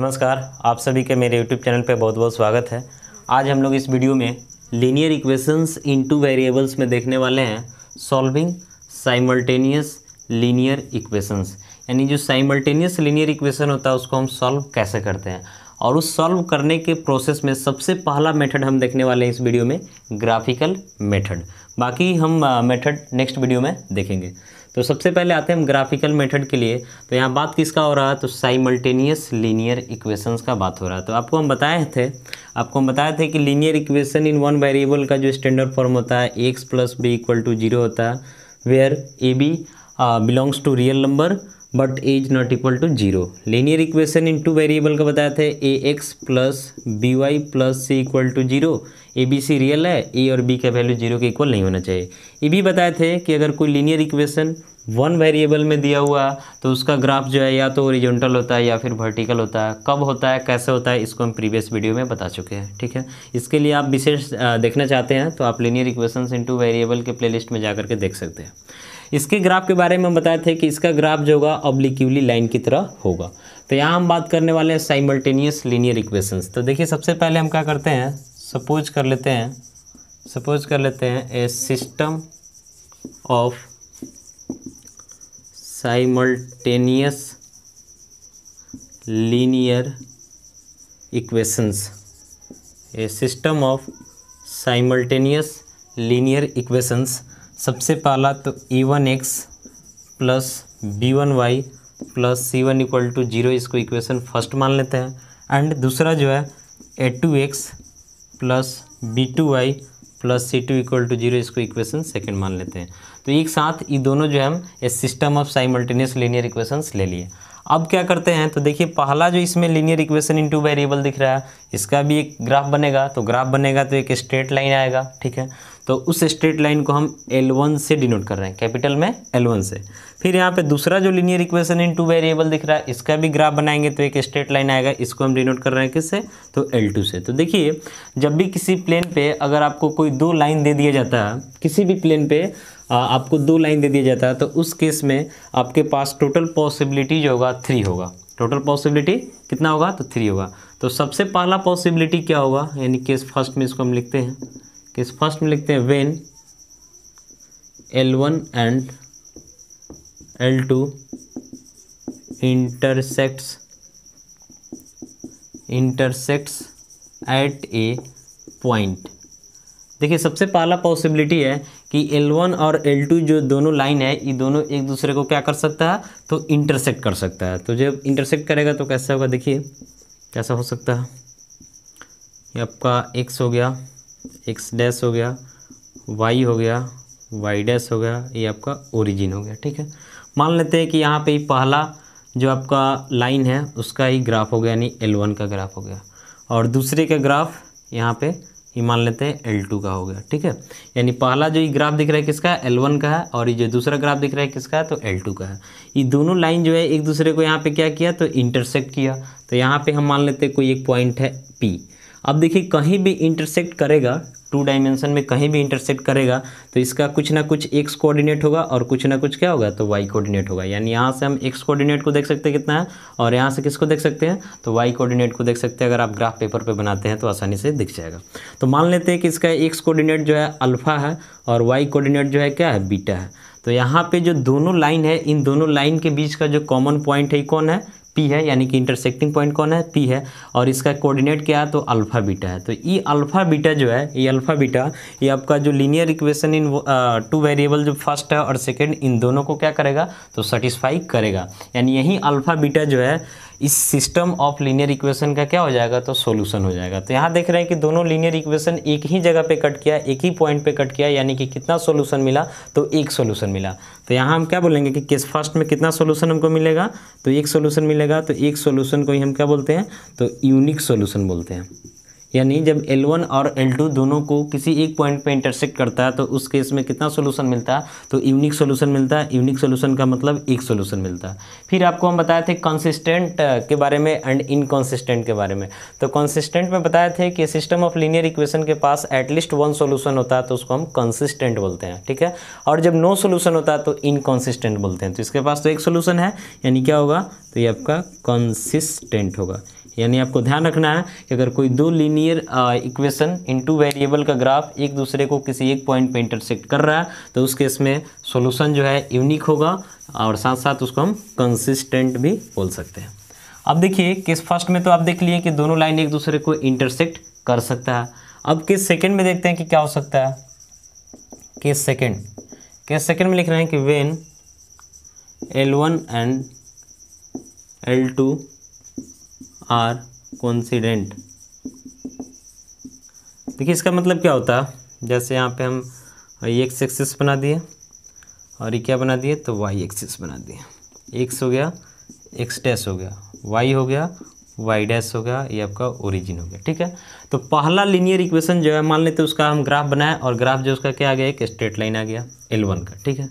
नमस्कार आप सभी के मेरे YouTube चैनल पर बहुत बहुत स्वागत है आज हम लोग इस वीडियो में लीनियर इक्वेशंस इनटू वेरिएबल्स में देखने वाले हैं सॉल्विंग साइमल्टेनियस लीनियर इक्वेशंस यानी जो साइमल्टेनियस लीनियर इक्वेशन होता है उसको हम सॉल्व कैसे करते हैं और उस सॉल्व करने के प्रोसेस में सबसे पहला मेथड हम देखने वाले हैं इस वीडियो में ग्राफिकल मेथड बाकी हम मेथड नेक्स्ट वीडियो में देखेंगे तो सबसे पहले आते हैं हम ग्राफिकल मेथड के लिए तो यहाँ बात किसका हो रहा है तो साइमल्टेनियस लीनियर इक्वेशंस का बात हो रहा है तो आपको हम बताए थे आपको हम बताए थे कि linear equation in one variable का जो स्टैंडर्ड फॉर्म होता है x plus b equal to zero होता है where a b belongs to real number but is not equal to zero linear equation in two variable का बताया था a x plus b y plus c equal to zero a b c real है a और B का value zero के equal नहीं होना चाहिए ये भी बताए थे कि अगर कोई लीनियर इक्वेशन वन वेरिएबल में दिया हुआ तो उसका ग्राफ जो है या तो ओरिजेंटल होता है या फिर वर्टिकल होता है कब होता है कैसे होता है इसको हम प्रीवियस वीडियो में बता चुके हैं ठीक है इसके लिए आप विशेष देखना चाहते हैं तो आप लीनियर इन टू वेरिएबल के प्ले में जा करके देख सकते हैं इसके ग्राफ के बारे में हम बताए थे कि इसका ग्राफ जो होगा ऑब्लिक्यूली लाइन की तरह होगा तो यहाँ हम बात करने वाले हैं साइमल्टेनियस लीनियर इक्वेशंस तो देखिए सबसे पहले हम क्या करते हैं सपोज कर लेते हैं सपोज कर लेते हैं a system of simultaneous linear equations a system of simultaneous linear equations सबसे पहला तो e one x plus b one y plus c one equal to zero इसको इक्वेशन फर्स्ट मान लेते हैं एंड दूसरा जो है a two x plus b two y plus c two equal to zero इसको इक्वेशन सेकेंड मान लेते हैं तो एक साथ ये दोनों जो है हम a system of simultaneous linear equations ले लिए अब क्या करते हैं तो देखिए पहला जो इसमें लीनियर इक्वेशन टू वेरिएबल दिख रहा है इसका भी एक ग्राफ बनेगा तो ग्राफ बनेगा तो एक स्ट्रेट लाइन आएगा ठीक है तो उस स्ट्रेट लाइन को हम L1 से डिनोट कर रहे हैं कैपिटल में L1 से फिर यहाँ पे दूसरा जो linear equation in two variable दिख रहा है इसका भी ग्राफ बनाएंगे तो एक स्ट्रेट लाइन आएगा इसको हम डिनोट कर रहे हैं किससे तो L2 से तो देखिए जब भी किसी प्लेन पे अगर आपको कोई दो लाइन दे दिया जाता है किसी भी प्लेन पे आपको दो लाइन दे दिया जाता है तो उस केस में आपके पास टोटल पॉसिबिलिटी जो होगा थ्री होगा टोटल पॉसिबिलिटी कितना होगा तो थ्री होगा तो सबसे पहला पॉसिबिलिटी क्या होगा यानी केस फर्स्ट में इसको हम लिखते हैं इस फर्स्ट में लिखते हैं when L one and L two intersects intersects at a point देखिए सबसे पहला पॉसिबिलिटी है कि L1 और L2 जो दोनों लाइन है ये दोनों एक दूसरे को क्या कर सकता है तो इंटरसेक्ट कर सकता है तो जब इंटरसेक्ट करेगा तो कैसा होगा देखिए कैसा हो सकता है ये आपका एक्स हो गया एक्स डैश हो गया वाई हो गया वाई डैश हो गया ये आपका ओरिजिन हो गया ठीक है मान लेते हैं कि यहाँ पे पहला जो आपका लाइन है उसका ही ग्राफ हो गया यानी एल वन का ग्राफ हो गया और दूसरे का ग्राफ यहाँ पे ये मान लेते हैं एल टू का हो गया ठीक है यानी पहला जो ये ग्राफ दिख रहा है किसका है एल वन का है और ये जो दूसरा ग्राफ दिख रहा है किसका है तो एल टू का है ये दोनों लाइन जो है एक दूसरे को यहाँ पे क्या किया तो इंटरसेक्ट किया तो यहाँ पे हम मान लेते हैं कोई एक पॉइंट है पी अब देखिए कहीं भी इंटरसेक्ट करेगा टू डायमेंशन में कहीं भी इंटरसेक्ट करेगा तो इसका कुछ ना कुछ एक्स कोऑर्डिनेट होगा और कुछ ना कुछ क्या होगा तो वाई कोऑर्डिनेट होगा यानी यहाँ से हम एक्स कोऑर्डिनेट को देख सकते हैं कितना है और यहाँ से किसको देख सकते हैं तो वाई कोऑर्डिनेट को देख सकते हैं अगर आप ग्राफ पेपर पे बनाते हैं तो आसानी से दिख जाएगा तो मान लेते हैं कि इसका एक्स कोऑर्डिनेट जो है अल्फ़ा है और वाई कोऑर्डिनेट जो है क्या है बीटा है तो यहाँ पे जो दोनों लाइन है इन दोनों लाइन के बीच का जो कॉमन पॉइंट है कौन है पी है यानी कि इंटरसेक्टिंग पॉइंट कौन है पी है और इसका कोऑर्डिनेट क्या है तो अल्फ़ा बीटा है तो ये अल्फ़ा बीटा जो है ये अल्फ़ा बीटा ये आपका जो linear equation in two variable जो फर्स्ट है और सेकेंड इन दोनों को क्या करेगा तो सेटिस्फाई करेगा यानी यही अल्फ़ा बीटा जो है इस सिस्टम ऑफ लीनियर इक्वेशन का क्या हो जाएगा तो सोल्यूशन हो जाएगा तो यहाँ देख रहे हैं कि दोनों लीनियर इक्वेशन एक ही जगह पे कट किया एक ही पॉइंट पे कट किया यानी कि कितना सोल्यूशन मिला तो एक सोल्यूशन मिला तो यहाँ हम क्या बोलेंगे कि किस फर्स्ट में कितना सोल्यूशन हमको मिलेगा तो एक सोल्यूशन मिलेगा तो एक सोल्यूशन को ही हम क्या बोलते हैं तो यूनिक सोल्यूशन बोलते हैं यानी जब L1 और L2 दोनों को किसी एक पॉइंट पे इंटरसेक्ट करता है तो उस केस में कितना सोल्यूशन मिलता है तो यूनिक सोल्यूशन मिलता है यूनिक सोल्यूशन का मतलब एक सोल्यूशन मिलता है फिर आपको हम बताए थे कंसिस्टेंट uh, के बारे में एंड इनकन्सिस्टेंट के बारे में तो कंसिस्टेंट में बताए थे कि सिस्टम ऑफ लीनियर इक्वेशन के पास एटलीस्ट वन सोल्यूशन होता है तो उसको हम कंसिस्टेंट बोलते हैं ठीक है और जब नो सोल्यूशन होता है तो इनकन्सिस्टेंट बोलते हैं तो इसके पास तो एक सोल्यूशन है यानी क्या होगा तो ये आपका कंसिस्टेंट होगा यानी आपको ध्यान रखना है कि अगर कोई दो linear equation in two variable का ग्राफ एक दूसरे को किसी एक पॉइंट पे इंटरसेक्ट कर रहा है तो उस केस में सोल्यूशन जो है यूनिक होगा और साथ साथ उसको हम कंसिस्टेंट भी बोल सकते हैं अब देखिए केस फर्स्ट में तो आप देख लिए कि दोनों लाइन एक दूसरे को इंटरसेक्ट कर सकता है अब केस सेकेंड में देखते हैं कि क्या हो सकता है केस सेकेंड केस सेकेंड में लिख रहे हैं कि when L one and L two are coincident देखिए इसका मतलब क्या होता जैसे यहाँ पे हम ये एक्स एक्सिस बना दिए और ये क्या बना दिए तो वाई एक्सिस बना दिए एक्स हो गया एक्स डैश हो गया वाई हो गया वाई डैश हो गया ये आपका ओरिजिन हो गया ठीक है तो पहला लीनियर इक्वेशन जो है मान लेते उसका हम ग्राफ बनाए और ग्राफ जो उसका क्या आ गया एक स्ट्रेट लाइन आ गया एल का ठीक है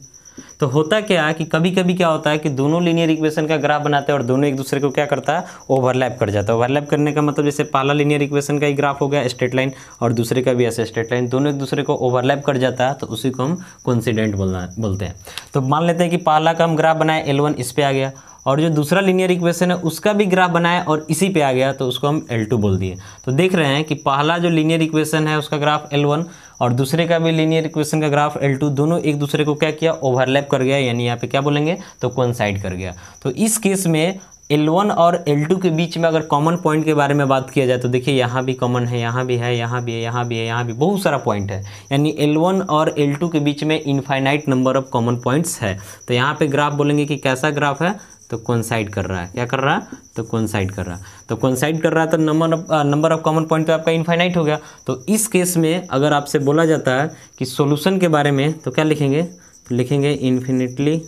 तो होता क्या कि कभी कभी क्या होता है कि दोनों लीनियर इक्वेशन का ग्राफ बनाते हैं और दोनों एक दूसरे को क्या करता है ओवरलैप कर जाता है ओवरलैप करने का मतलब जैसे पहला लीनियर इक्वेशन का ही ग्राफ हो गया स्ट्रेट लाइन और दूसरे का भी ऐसे स्ट्रेट लाइन दोनों एक दूसरे को ओवरलैप कर जाता है तो उसी को हम कॉन्सीडेंट बोलना बोलते हैं तो मान लेते हैं कि पहला का हम ग्राफ बनाए एल वन इस पर आ गया और जो दूसरा लीनियर इक्वेशन है उसका भी ग्राफ बनाया और इसी पे आ गया तो उसको हम L2 बोल दिए तो देख रहे हैं कि पहला जो लीनियर इक्वेशन है उसका ग्राफ L1 और दूसरे का भी लीनियर इक्वेशन का ग्राफ एल टू दोनों एक दूसरे को क्या किया ओवरलैप कर गया यानी यहाँ पे क्या बोलेंगे तो कोइंसाइड कर गया तो इस केस में L1 और L2 के बीच में अगर कॉमन पॉइंट के बारे में बात किया जाए तो देखिए यहाँ भी कॉमन है यहाँ भी है यहाँ भी है यहाँ भी है यहाँ भी बहुत सारा पॉइंट है यानी L1 और L2 के बीच में infinite number of common points है तो यहाँ पे ग्राफ बोलेंगे कि कैसा ग्राफ है तो साइड कर रहा है क्या कर रहा है तो साइड कर रहा है तो साइड कर रहा है तो number number of common point तो आपका इनफाइनाइट हो गया तो इस केस में अगर आपसे बोला जाता है कि सोल्यूशन के बारे में तो क्या लिखेंगे तो लिखेंगे इन्फिनिटली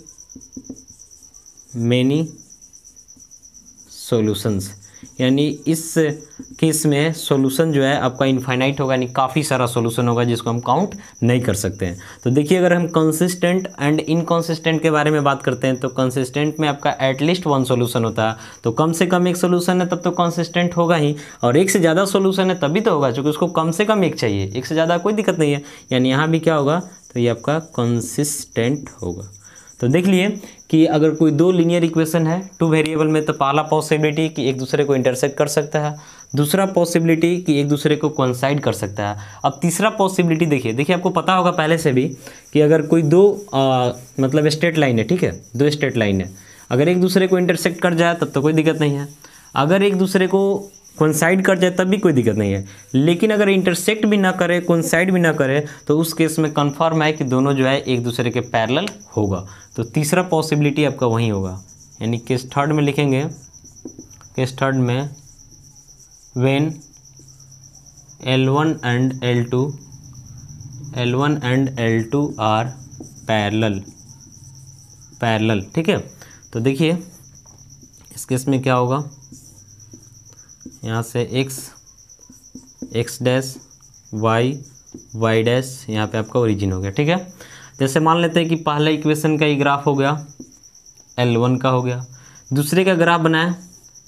मैनी सोल्यूशंस यानी इस केस में सॉल्यूशन जो है आपका इनफाइनाइट होगा यानी काफ़ी सारा सॉल्यूशन होगा जिसको हम काउंट नहीं कर सकते हैं तो देखिए अगर हम कंसिस्टेंट एंड इनकंसिस्टेंट के बारे में बात करते हैं तो कंसिस्टेंट में आपका एटलीस्ट वन सॉल्यूशन होता है तो कम से कम एक सोल्यूशन है तब तो कंसिस्टेंट होगा ही और एक से ज़्यादा सोल्यूशन है तभी तो होगा चूँकि उसको कम से कम एक चाहिए एक से ज़्यादा कोई दिक्कत नहीं है यानी यहाँ भी क्या होगा तो ये आपका कंसिस्टेंट होगा तो देख लिए कि अगर कोई दो लीनियर इक्वेशन है टू वेरिएबल में तो पहला पॉसिबिलिटी कि एक दूसरे को इंटरसेक्ट कर सकता है दूसरा पॉसिबिलिटी कि एक दूसरे को कंसाइड कर सकता है अब तीसरा पॉसिबिलिटी देखिए देखिए आपको पता होगा पहले से भी कि अगर कोई दो आ, मतलब स्ट्रेट लाइन है ठीक है दो स्ट्रेट लाइन है अगर एक दूसरे को इंटरसेक्ट कर जाए तब तो कोई दिक्कत नहीं है अगर एक दूसरे को कोनसाइड कर जाए तब भी कोई दिक्कत नहीं है लेकिन अगर इंटरसेक्ट भी ना करे कोनसाइड भी ना करे तो उस केस में कन्फर्म है कि दोनों जो है एक दूसरे के पैरल होगा तो तीसरा पॉसिबिलिटी आपका वही होगा यानी केस थर्ड में लिखेंगे केस थर्ड में when L one and L two L one and L two are parallel parallel ठीक है तो देखिए इस केस में क्या होगा यहाँ से x x dash y y dash यहाँ पे आपका ओरिजिन हो गया ठीक है जैसे मान लेते हैं कि पहले इक्वेशन का ये ग्राफ हो गया एल वन का हो गया दूसरे का ग्राफ बनाया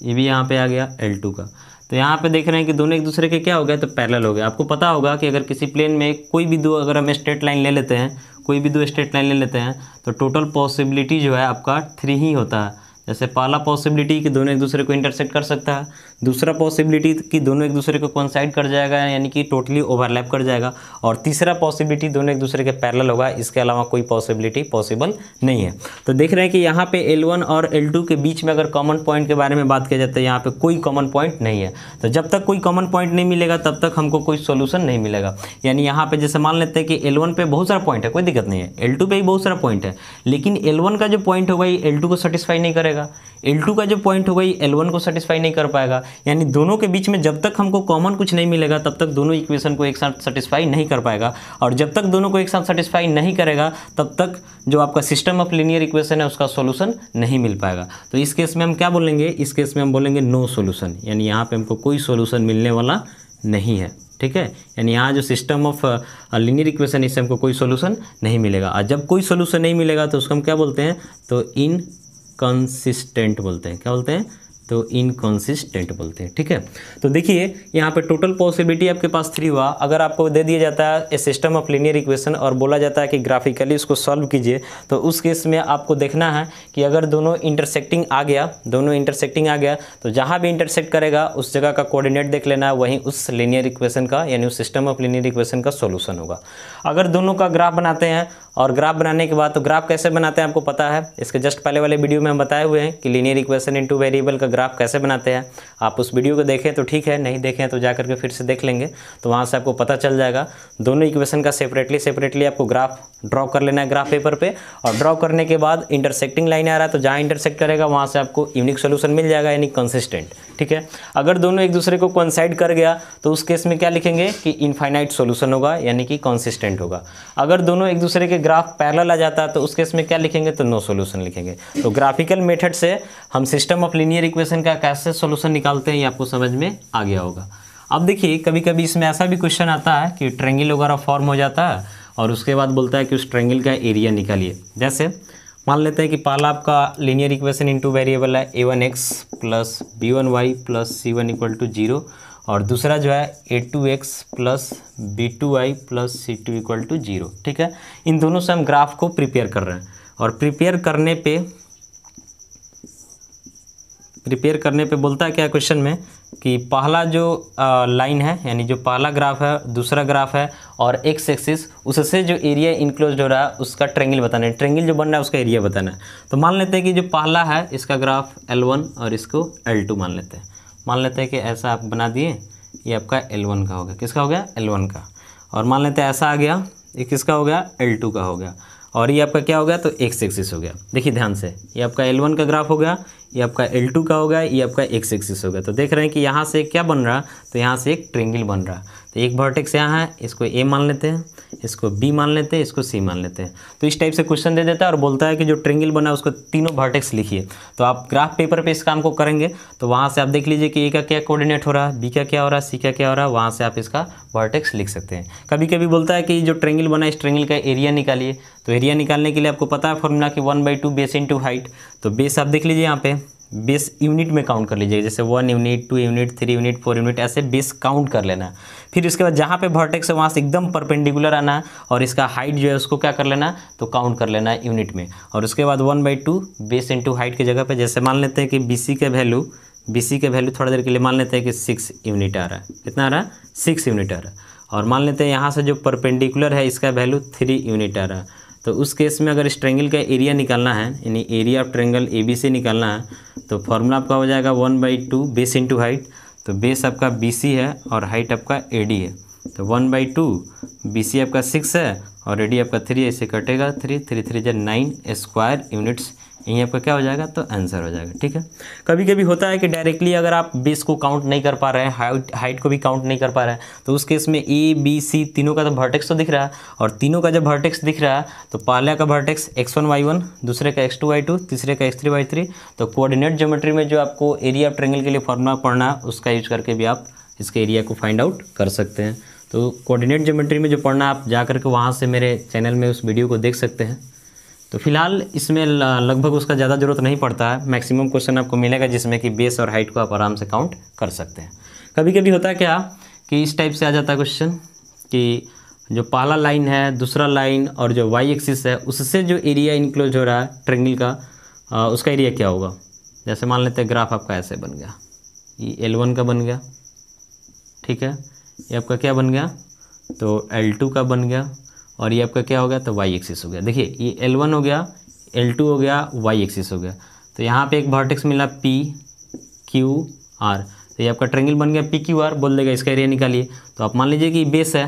ये भी यहाँ पे आ गया एल टू का तो यहाँ पे देख रहे हैं कि दोनों एक दूसरे के क्या हो गया तो पैरेलल हो गया आपको पता होगा कि अगर किसी प्लेन में कोई भी दो अगर हम स्ट्रेट लाइन ले लेते हैं कोई भी दो स्ट्रेट लाइन ले लेते हैं तो टोटल पॉसिबिलिटी जो है आपका थ्री ही होता है जैसे पहला पॉसिबिलिटी कि दोनों एक दूसरे को इंटरसेक्ट कर सकता है दूसरा पॉसिबिलिटी कि दोनों एक दूसरे को कॉन्साइड कर जाएगा यानी कि टोटली ओवरलैप कर जाएगा और तीसरा पॉसिबिलिटी दोनों एक दूसरे के पैरल होगा इसके अलावा कोई पॉसिबिलिटी पॉसिबल नहीं है तो देख रहे हैं कि यहाँ पे L1 और L2 के बीच में अगर कॉमन पॉइंट के बारे में बात किया जाता है यहाँ पर कोई कॉमन पॉइंट नहीं है तो जब तक कोई कॉमन पॉइंट नहीं मिलेगा तब तक हमको कोई सोल्यूशन नहीं मिलेगा यानी यहाँ पर जैसे मान लेते हैं कि एल पे बहुत सारा पॉइंट है कोई दिक्कत नहीं है एल पे भी बहुत सारा पॉइंट है लेकिन एल का जो पॉइंट होगा ये एल को सेटिस्फाई नहीं करेगा L2 का जो पॉइंट होगा ये L1 को सेटिस्फाई नहीं कर पाएगा यानी दोनों के बीच में जब तक हमको कॉमन कुछ नहीं मिलेगा तब तक दोनों इक्वेशन को एक साथ सेटिस्फाई नहीं कर पाएगा और जब तक दोनों को एक साथ सेटिस्फाई नहीं करेगा तब तक जो आपका सिस्टम ऑफ लीनियर इक्वेशन है उसका सोल्यूशन नहीं मिल पाएगा तो इस केस में हम क्या बोलेंगे इस केस में हम बोलेंगे नो सोल्यूशन यानी यहाँ पर हमको कोई सोल्यूशन मिलने वाला नहीं है ठीक है यानी यहाँ जो सिस्टम ऑफ लिनियर इक्वेशन इससे हमको कोई सोल्यूशन नहीं मिलेगा और जब कोई सोल्यूशन नहीं मिलेगा तो उसको हम क्या बोलते हैं तो इन कंसिस्टेंट बोलते हैं क्या बोलते हैं तो इनकन्सिस्टेंट बोलते हैं ठीक है तो देखिए यहाँ पे टोटल पॉसिबिलिटी आपके पास थ्री हुआ अगर आपको दे दिया जाता है a system of linear equation और बोला जाता है कि ग्राफिकली उसको सॉल्व कीजिए तो उस केस में आपको देखना है कि अगर दोनों इंटरसेक्टिंग आ गया दोनों इंटरसेक्टिंग आ गया तो जहाँ भी इंटरसेक्ट करेगा उस जगह का कोऑर्डिनेट देख लेना है वहीं उस लीनियर इक्वेशन का यानी उस सिस्टम ऑफ लीनियर इक्वेशन का सोल्यूशन होगा अगर दोनों का ग्राफ बनाते हैं और ग्राफ बनाने के बाद तो ग्राफ कैसे बनाते हैं आपको पता है इसके जस्ट पहले वाले वीडियो में हम बताए हुए हैं कि लीनियर इक्वेशन इंटू वेरिएबल का ग्राफ कैसे बनाते हैं आप उस वीडियो को देखें तो ठीक है नहीं देखें तो जा करके फिर से देख लेंगे तो वहाँ से आपको पता चल जाएगा दोनों इक्वेशन का सेपरेटली सेपरेटली आपको ग्राफ ड्रॉ कर लेना है ग्राफ पेपर पे और ड्रॉ करने के बाद इंटरसेक्टिंग लाइन आ रहा है तो जहाँ इंटरसेक्ट करेगा वहाँ से आपको यूनिक सोल्यूशन मिल जाएगा यानी कंसिस्टेंट ठीक है अगर दोनों एक दूसरे को कंसाइड कर गया तो उस केस में क्या लिखेंगे कि इनफाइनाइट सोल्यूशन होगा यानी कि कंसिस्टेंट होगा अगर दोनों एक दूसरे के ग्राफ पैरल आ जाता है तो उस केस में क्या लिखेंगे तो नो सोल्यूशन लिखेंगे तो ग्राफिकल मेथड से हम सिस्टम ऑफ लीनियर इक्वेशन का कैसे सोल्यूशन निकालते हैं ये आपको समझ में आ गया होगा अब देखिए कभी कभी इसमें ऐसा भी क्वेश्चन आता है कि ट्रेंगिल वगैरह फॉर्म हो जाता है और उसके बाद बोलता है कि उस ट्रेंगिल का एरिया निकालिए जैसे मान लेते हैं कि पहला आपका लीनियर इक्वेशन इनटू वेरिएबल है a one x plus b one y plus c one equal to zero और दूसरा जो है a two x plus b two y plus c two equal to zero ठीक है इन दोनों से हम ग्राफ को प्रिपेयर कर रहे हैं और प्रिपेयर करने पे प्रिपेयर करने पे बोलता है क्या क्वेश्चन में कि पहला जो लाइन है यानी जो पहला ग्राफ है दूसरा ग्राफ है और एक्स एक्सिस उससे जो एरिया इंक्लोज हो रहा है उसका ट्रेंगल बताना है ट्रेंगल जो बन रहा है उसका एरिया बताना है तो मान लेते हैं कि जो पहला है इसका ग्राफ वन और इसको टू मान लेते हैं मान लेते हैं कि ऐसा आप बना दिए ये आपका L1 का हो गया किसका हो गया L1 का और मान लेते हैं ऐसा आ गया ये किसका हो गया एल टू का हो गया और ये आपका क्या हो गया तो एक्स एक्सिस हो गया देखिए ध्यान से ये आपका एल वन का ग्राफ हो गया ये आपका एल टू का हो गया ये आपका एक्स एक्सिस हो गया तो देख रहे हैं कि यहाँ से क्या बन रहा तो यहाँ से एक ट्रेंगल बन रहा तो एक वर्टेक्स यहाँ है इसको ए मान लेते हैं इसको बी मान लेते हैं इसको सी मान लेते हैं तो इस टाइप से क्वेश्चन दे देता है और बोलता है कि जो ट्रेंगल बना है उसको तीनों वर्टेक्स लिखिए तो आप ग्राफ पेपर पे इस काम को करेंगे तो वहाँ से आप देख लीजिए कि ए का क्या कोऑर्डिनेट हो रहा है बी का क्या हो रहा है सी का क्या हो रहा है वहाँ से आप इसका वर्टेक्स लिख सकते हैं कभी कभी बोलता है कि जो ट्रेंगल बना है इस ट्रेंगल का एरिया निकालिए तो एरिया निकालने के लिए आपको पता है फॉर्मूला कि one by two base into height तो बेस आप देख लीजिए यहाँ पे बेस यूनिट में काउंट कर लीजिएगा जैसे one unit two unit three unit four unit ऐसे बेस काउंट कर लेना फिर उसके बाद जहाँ पे वर्टेक्स है वहाँ से एकदम परपेंडिकुलर आना और इसका हाइट जो है उसको क्या कर लेना तो काउंट कर लेना है यूनिट में और उसके बाद one by two base into height की जगह पर जैसे मान लेते हैं कि बी सी का वैल्यू बी सी का वैल्यू थोड़ा देर के लिए मान लेते हैं कि सिक्स यूनिट आ रहा है कितना आ रहा है सिक्स यूनिट आ रहा है और मान लेते हैं यहाँ से जो परपेंडिकुलर है इसका वैल्यू थ्री यूनिट आ रहा है तो उस केस में अगर इस ट्रेंगल का एरिया निकालना है यानी area of triangle A B से निकालना है तो फॉर्मूला आपका हो जाएगा one by two base into height तो बेस आपका बी सी है और हाइट आपका ए डी है तो one by two B C आपका सिक्स है और ए डी आपका थ्री ऐसे कटेगा थ्री थ्री थ्री जो नाइन स्क्वायर यूनिट्स यही आपका क्या हो जाएगा तो आंसर हो जाएगा ठीक है कभी कभी होता है कि डायरेक्टली अगर आप बेस को काउंट नहीं कर पा रहे हैं हाइट हाइट को भी काउंट नहीं कर पा रहे हैं तो उस केस में ए बी सी तीनों का तो भर्टेक्स तो दिख रहा है और तीनों का जब भर्टेक्स दिख रहा है तो पहले का vertex x one y one दूसरे का एक्स टू वाई टू तीसरे का एक्स थ्री वाई थ्री तो कोऑर्डिनेट जोमेट्री में जो आपको एरिया ऑफ ट्रेंगल के लिए फॉर्मूला पढ़ना है उसका यूज करके भी आप इसके एरिया को फाइंड आउट कर सकते हैं तो कोऑर्डिनेट जोमेट्री में जो पढ़ना आप जा करके वहाँ से मेरे चैनल में उस वीडियो को देख सकते हैं तो फिलहाल इसमें लगभग उसका ज़्यादा ज़रूरत नहीं पड़ता है मैक्सिमम क्वेश्चन आपको मिलेगा जिसमें कि बेस और हाइट को आप आराम से काउंट कर सकते हैं कभी कभी होता है क्या कि इस टाइप से आ जाता है क्वेश्चन कि जो पहला लाइन है दूसरा लाइन और जो वाई एक्सिस है उससे जो एरिया इंक्लोज हो रहा है ट्रेंगल का आ, उसका एरिया क्या होगा जैसे मान लेते हैं ग्राफ आपका ऐसे बन गया ये एल वन का बन गया ठीक है ये आपका क्या बन गया तो एल टू का बन गया और ये आपका क्या हो गया तो वाई एक्सिस हो गया देखिए ये एल वन हो गया एल टू हो गया वाई एक्सिस हो गया तो यहाँ पे एक वर्टेक्स मिला पी क्यू आर तो ये आपका ट्रेंगल बन गया पी क्यू आर बोल देगा इसका एरिया निकालिए तो आप मान लीजिए कि बेस है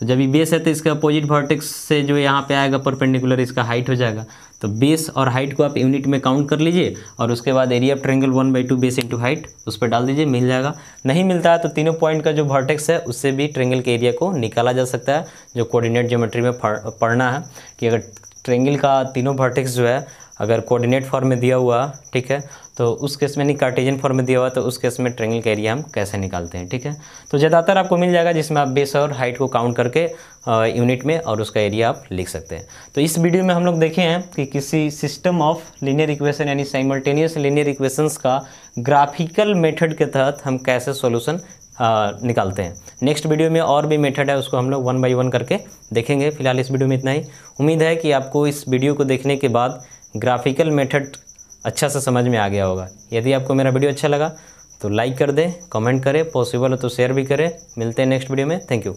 तो जब ये बेस है तो इसका अपोजिट वर्टेक्स से जो यहाँ पे आएगा परपेंडिकुलर इसका हाइट हो जाएगा तो बेस और हाइट को आप यूनिट में काउंट कर लीजिए और उसके बाद area of triangle one by two base into height उस पर डाल दीजिए मिल जाएगा नहीं मिलता है तो तीनों पॉइंट का जो वर्टेक्स है उससे भी ट्रेंगल के एरिया को निकाला जा सकता है जो कोऑर्डिनेट ज्योमेट्री में पढ़ना है कि अगर ट्रेंगल का तीनों वर्टेक्स जो है अगर कोऑर्डिनेट फॉर्म में दिया हुआ ठीक है तो उस केस में नहीं कार्टेजन फॉर्म में दिया हुआ तो उस केस में ट्रेंगल का एरिया हम कैसे निकालते हैं ठीक है तो ज़्यादातर आपको मिल जाएगा जिसमें आप बेस और हाइट को काउंट करके यूनिट में और उसका एरिया आप लिख सकते हैं तो इस वीडियो में हम लोग देखे हैं कि किसी सिस्टम ऑफ लीनियर इक्वेशन यानी साइमल्टेनियस लीनियर इक्वेशन का ग्राफिकल मेथड के तहत हम कैसे सोल्यूशन निकालते हैं नेक्स्ट वीडियो में और भी मेथड है उसको हम लोग वन बाई वन करके देखेंगे फिलहाल इस वीडियो में इतना ही उम्मीद है कि आपको इस वीडियो को देखने के बाद ग्राफिकल मेथड अच्छा सा समझ में आ गया होगा यदि आपको मेरा वीडियो अच्छा लगा तो लाइक कर दें कमेंट करें पॉसिबल हो तो शेयर भी करें मिलते हैं नेक्स्ट वीडियो में थैंक यू